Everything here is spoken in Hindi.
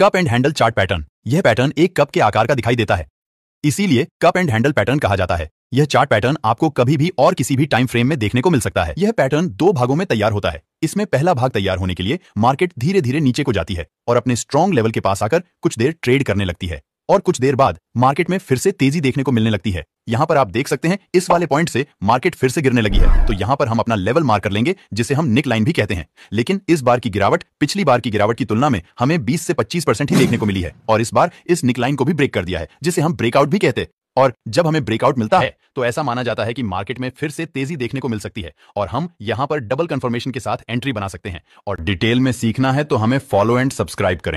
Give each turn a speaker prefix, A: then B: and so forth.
A: cup and handle chart pattern यह पैटर्न एक कप के आकार का दिखाई देता है इसीलिए कप एंड हैंडल पैटर्न कहा जाता है यह चार्ट पैटर्न आपको कभी भी और किसी भी टाइम फ्रेम में देखने को मिल सकता है यह पैटर्न दो भागों में तैयार होता है इसमें पहला भाग तैयार होने के लिए मार्केट धीरे धीरे नीचे को जाती है और अपने स्ट्रॉन्ग लेवल के पास आकर कुछ देर ट्रेड करने लगती है और कुछ देर बाद मार्केट में फिर से तेजी देखने को मिलने लगती है यहाँ पर आप देख सकते हैं इस वाले पॉइंट से मार्केट फिर से गिरने लगी है तो यहाँ पर हम अपना लेवल मार्क कर लेंगे जिसे हम निक लाइन भी कहते हैं लेकिन इस बार की गिरावट पिछली बार की गिरावट की तुलना में हमें 20 से 25 परसेंट ही देखने को मिली है और इस बार इस निक लाइन को भी ब्रेक कर दिया है जिसे हम ब्रेकआउट भी कहते हैं और जब हमें ब्रेकआउट मिलता है तो ऐसा माना जाता है कि मार्केट में फिर से तेजी देखने को मिल सकती है और हम यहां पर डबल कंफर्मेशन के साथ एंट्री बना सकते हैं और डिटेल में सीखना है तो हमें फॉलो एंड सब्सक्राइब करें